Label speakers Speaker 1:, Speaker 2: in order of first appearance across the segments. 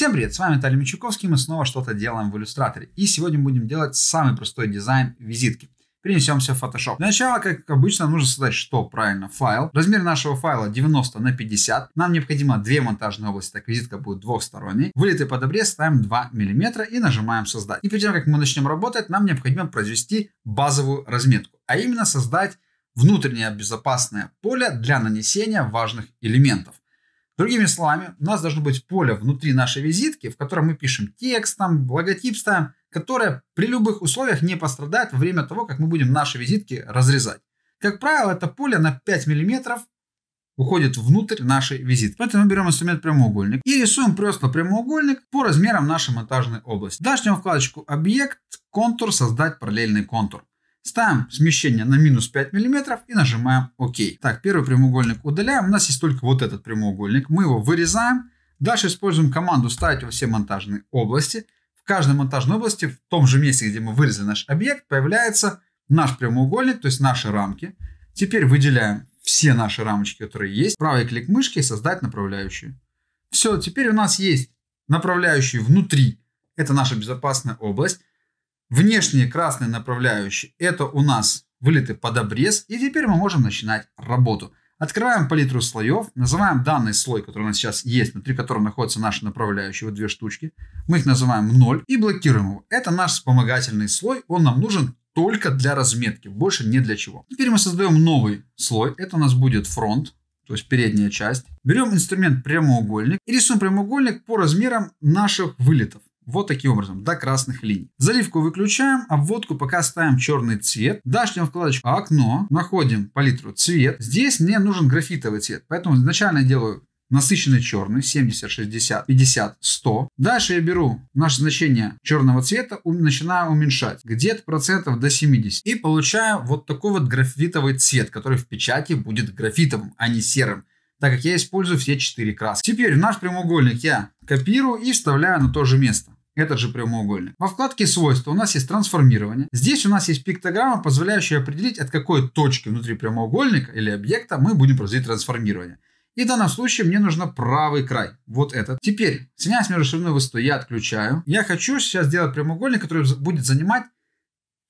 Speaker 1: Всем привет, с вами Виталий Мичуковский, мы снова что-то делаем в иллюстраторе. И сегодня будем делать самый простой дизайн визитки. Перенесемся в Photoshop. Для начала, как обычно, нужно создать что правильно? Файл. Размер нашего файла 90 на 50. Нам необходимо две монтажные области, так визитка будет двухсторонней. Вылеты под обрез ставим 2 мм и нажимаем создать. И перед тем, как мы начнем работать, нам необходимо произвести базовую разметку, а именно создать внутреннее безопасное поле для нанесения важных элементов. Другими словами, у нас должно быть поле внутри нашей визитки, в котором мы пишем текст, там, логотип ставим, которое при любых условиях не пострадает во время того, как мы будем наши визитки разрезать. Как правило, это поле на 5 мм уходит внутрь нашей визитки. Поэтому мы берем инструмент прямоугольник и рисуем просто прямоугольник по размерам нашей монтажной области. Дальше жмем вкладочку «Объект», «Контур», «Создать параллельный контур». Ставим смещение на минус 5 мм и нажимаем ОК. Так, первый прямоугольник удаляем. У нас есть только вот этот прямоугольник. Мы его вырезаем. Дальше используем команду «Ставить во все монтажные области». В каждой монтажной области, в том же месте, где мы вырезали наш объект, появляется наш прямоугольник, то есть наши рамки. Теперь выделяем все наши рамочки, которые есть. Правый клик мышки и создать направляющую. Все, теперь у нас есть направляющие внутри. Это наша безопасная область. Внешние красные направляющие это у нас вылеты под обрез, и теперь мы можем начинать работу. Открываем палитру слоев, называем данный слой, который у нас сейчас есть, внутри которого находятся наши направляющие, вот две штучки. Мы их называем 0 и блокируем его. Это наш вспомогательный слой, он нам нужен только для разметки, больше не для чего. Теперь мы создаем новый слой, это у нас будет фронт, то есть передняя часть. Берем инструмент прямоугольник и рисуем прямоугольник по размерам наших вылетов. Вот таким образом, до красных линий. Заливку выключаем, обводку пока ставим черный цвет. Дальше идем в вкладочку «Окно», находим палитру «Цвет». Здесь мне нужен графитовый цвет, поэтому изначально я делаю насыщенный черный 70, 60, 50, 100. Дальше я беру наше значение черного цвета, начинаю уменьшать где-то процентов до 70 и получаю вот такой вот графитовый цвет, который в печати будет графитовым, а не серым так как я использую все четыре краски. Теперь в наш прямоугольник я копирую и вставляю на то же место этот же прямоугольник. Во вкладке «Свойства» у нас есть трансформирование. Здесь у нас есть пиктограмма, позволяющая определить, от какой точки внутри прямоугольника или объекта мы будем производить трансформирование. И в данном случае мне нужно правый край, вот этот. Теперь, снясь между шириной высотой, я отключаю. Я хочу сейчас сделать прямоугольник, который будет занимать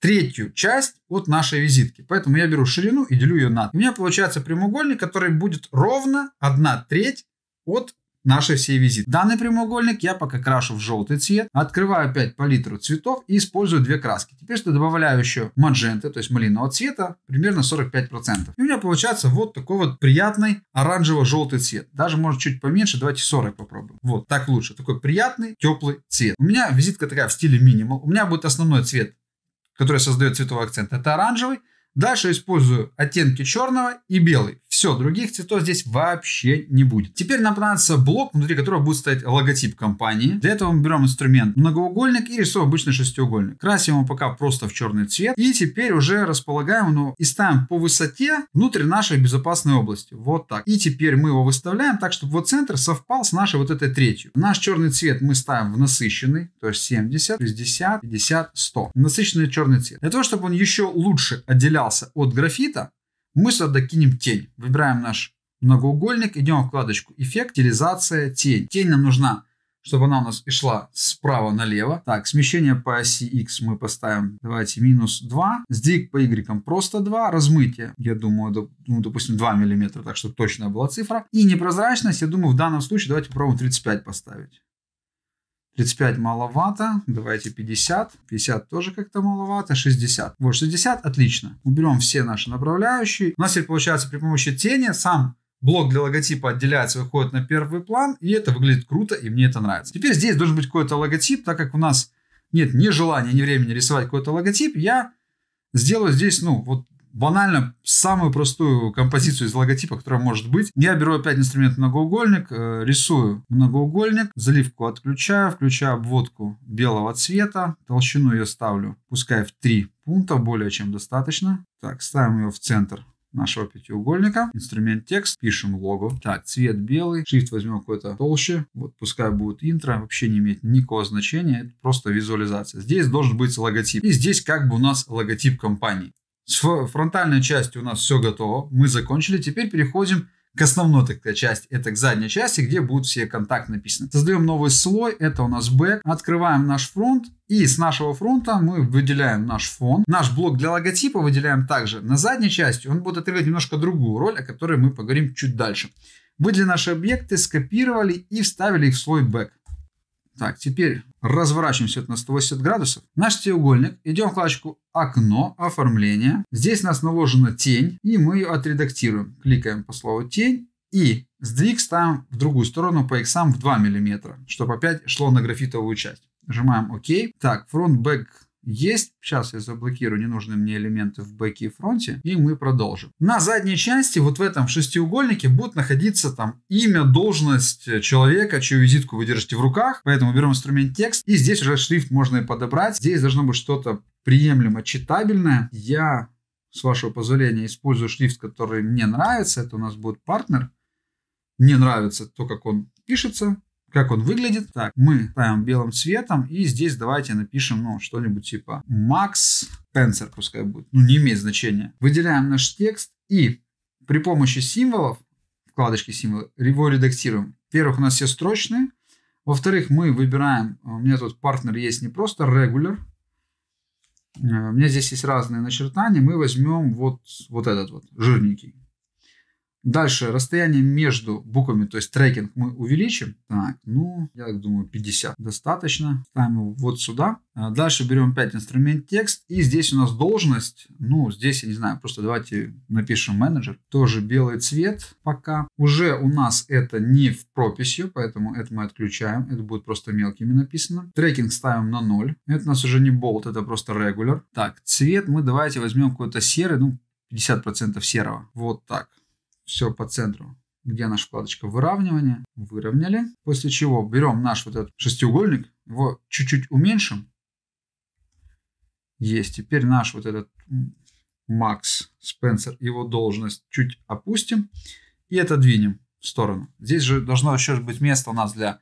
Speaker 1: третью часть от нашей визитки. Поэтому я беру ширину и делю ее на. У меня получается прямоугольник, который будет ровно 1 треть от наши все визиты. Данный прямоугольник я пока крашу в желтый цвет, открываю опять палитру цветов и использую две краски. Теперь что добавляю еще мадженты, то есть малинового цвета, примерно 45%. И у меня получается вот такой вот приятный оранжево-желтый цвет. Даже может чуть поменьше, давайте 40 попробуем. Вот, так лучше. Такой приятный, теплый цвет. У меня визитка такая в стиле минимал. У меня будет основной цвет который создает цветовой акцент, это оранжевый. Дальше использую оттенки черного и белый. Все, других цветов здесь вообще не будет. Теперь нам понадобится блок, внутри которого будет стоять логотип компании. Для этого мы берем инструмент многоугольник и рисуем обычный шестиугольник. Красим его пока просто в черный цвет. И теперь уже располагаем его и ставим по высоте внутрь нашей безопасной области. Вот так. И теперь мы его выставляем так, чтобы вот центр совпал с нашей вот этой третью. Наш черный цвет мы ставим в насыщенный, то есть 70, 60, 50, 100. Насыщенный черный цвет. Для того, чтобы он еще лучше отделял избавлялся от графита, мы сюда докинем тень. Выбираем наш многоугольник, идем в вкладочку «Эффект», «Стилизация», «Тень». Тень нам нужна, чтобы она у нас и шла справа налево. Так, смещение по оси X мы поставим, давайте, минус 2. Сдвиг по Y просто 2. Размытие, я думаю, ну, допустим, 2 мм, так чтобы точная была цифра. И непрозрачность, я думаю, в данном случае давайте попробуем 35 поставить. 35 маловато, давайте 50. 50 тоже как-то маловато, 60. Вот, 60 отлично. Уберем все наши направляющие. У нас теперь получается при помощи тени сам блок для логотипа отделяется, выходит на первый план, и это выглядит круто, и мне это нравится. Теперь здесь должен быть какой-то логотип, так как у нас нет ни желания, ни времени рисовать какой-то логотип, я сделаю здесь, ну, вот банально самую простую композицию из логотипа, которая может быть. Я беру опять инструмент многоугольник, э, рисую многоугольник, заливку отключаю, включаю обводку белого цвета, толщину ее ставлю, пускай в 3 пункта, более чем достаточно. Так, ставим ее в центр нашего пятиугольника, инструмент текст, пишем лого. Так, цвет белый, шрифт возьмем какой-то толще, вот пускай будет интро, вообще не имеет никакого значения, это просто визуализация. Здесь должен быть логотип. И здесь как бы у нас логотип компании. С фронтальной частью у нас все готово, мы закончили, теперь переходим к основной такая части, это к задней части, где будут все контакты написаны. Создаем новый слой, это у нас бэк, открываем наш фронт, и с нашего фронта мы выделяем наш фон. Наш блок для логотипа выделяем также. На задней части он будет отыгрывать немножко другую роль, о которой мы поговорим чуть дальше. Вы для наши объекты, скопировали и вставили их в слой бэк. Так, теперь разворачиваемся на 180 градусов. Наш треугольник. Идем в вкладочку «Окно», «Оформление». Здесь у нас наложена тень, и мы ее отредактируем. Кликаем по слову «Тень» и сдвиг ставим в другую сторону по иксам в 2 мм, чтобы опять шло на графитовую часть. Нажимаем «Ок». Так, фронт, бэк, есть, сейчас я заблокирую ненужные мне элементы в бэке и фронте, и мы продолжим. На задней части, вот в этом шестиугольнике, будет находиться там имя, должность человека, чью визитку вы держите в руках, поэтому берем инструмент текст, и здесь уже шрифт можно и подобрать. Здесь должно быть что-то приемлемо читабельное. Я, с вашего позволения, использую шрифт, который мне нравится, это у нас будет партнер. Мне нравится то, как он пишется, как он выглядит? Так, мы ставим белым цветом, и здесь давайте напишем, ну, что-нибудь типа Max Пенсер, пускай будет. Ну, не имеет значения. Выделяем наш текст и при помощи символов, вкладочки символов его редактируем. Во-первых, у нас все строчные. Во-вторых, мы выбираем, у меня тут партнер есть не просто regular, э, у меня здесь есть разные начертания, мы возьмем вот, вот этот вот, жирненький. Дальше расстояние между буквами, то есть трекинг мы увеличим. Так, ну, я думаю, 50 достаточно. Ставим его вот сюда. А дальше берем опять инструмент текст. И здесь у нас должность. Ну, здесь, я не знаю, просто давайте напишем менеджер. Тоже белый цвет пока. Уже у нас это не в прописью, поэтому это мы отключаем. Это будет просто мелкими написано. Трекинг ставим на 0. Это у нас уже не болт, это просто регуляр. Так, цвет мы давайте возьмем какой-то серый, ну, 50% серого. Вот так все по центру, где наша вкладочка выравнивания, выровняли. После чего берем наш вот этот шестиугольник, его чуть-чуть уменьшим. Есть. Теперь наш вот этот Макс Спенсер, его должность чуть опустим и отодвинем в сторону. Здесь же должно еще быть место у нас для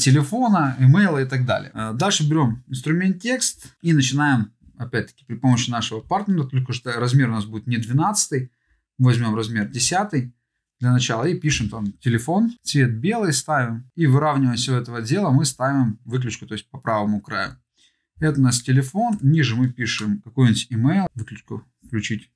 Speaker 1: телефона, имейла и так далее. Э, дальше берем инструмент текст и начинаем, опять-таки, при помощи нашего партнера, только что размер у нас будет не 12, Возьмем размер 10 для начала и пишем там телефон, цвет белый ставим и выравнивая все этого дела мы ставим выключку, то есть по правому краю. Это у нас телефон, ниже мы пишем какой-нибудь email, выключку включить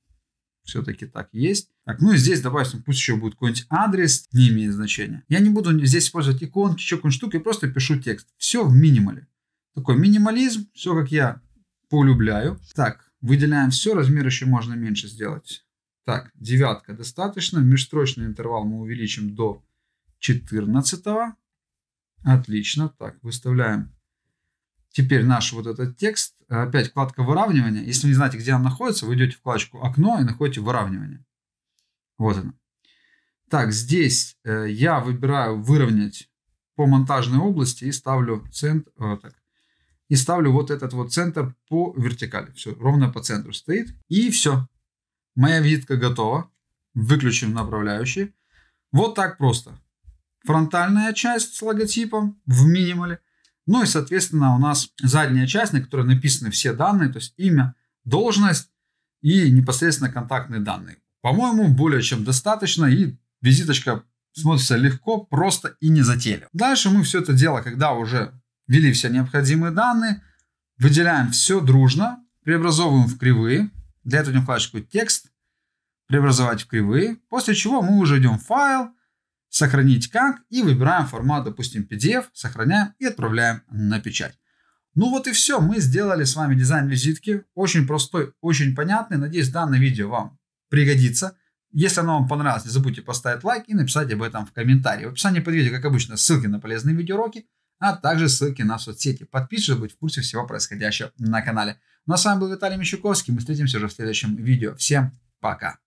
Speaker 1: все-таки так есть. Так, ну и здесь, допустим, пусть еще будет какой-нибудь адрес, не имеет значения. Я не буду здесь использовать иконки, еще какую-нибудь штуку, я просто пишу текст. Все в минимале. Такой минимализм, все как я полюбляю. Так, выделяем все, размер еще можно меньше сделать. Так, девятка достаточно. Межстрочный интервал мы увеличим до 14. Отлично. Так, выставляем теперь наш вот этот текст. Опять вкладка выравнивания. Если не знаете, где она находится, вы идете в вкладочку окно и находите выравнивание. Вот она. Так, здесь э, я выбираю выровнять по монтажной области и ставлю центр, вот э, так, и ставлю вот этот вот центр по вертикали. Все, ровно по центру стоит. И все. Моя визитка готова. Выключим направляющие. Вот так просто. Фронтальная часть с логотипом в минимале. Ну и, соответственно, у нас задняя часть, на которой написаны все данные, то есть имя, должность и непосредственно контактные данные. По-моему, более чем достаточно и визиточка смотрится легко, просто и не затели. Дальше мы все это дело, когда уже ввели все необходимые данные, выделяем все дружно, преобразовываем в кривые, для этого идем вкладочку «Текст», преобразовать в кривые, после чего мы уже идем в файл, сохранить как и выбираем формат, допустим, PDF, сохраняем и отправляем на печать. Ну вот и все, мы сделали с вами дизайн визитки, очень простой, очень понятный, надеюсь данное видео вам пригодится. Если оно вам понравилось, не забудьте поставить лайк и написать об этом в комментарии. В описании под видео, как обычно, ссылки на полезные видеоуроки, а также ссылки на соцсети. Подписывайтесь, чтобы быть в курсе всего происходящего на канале. На с вами был Виталий Мещуковский. Мы встретимся уже в следующем видео. Всем пока!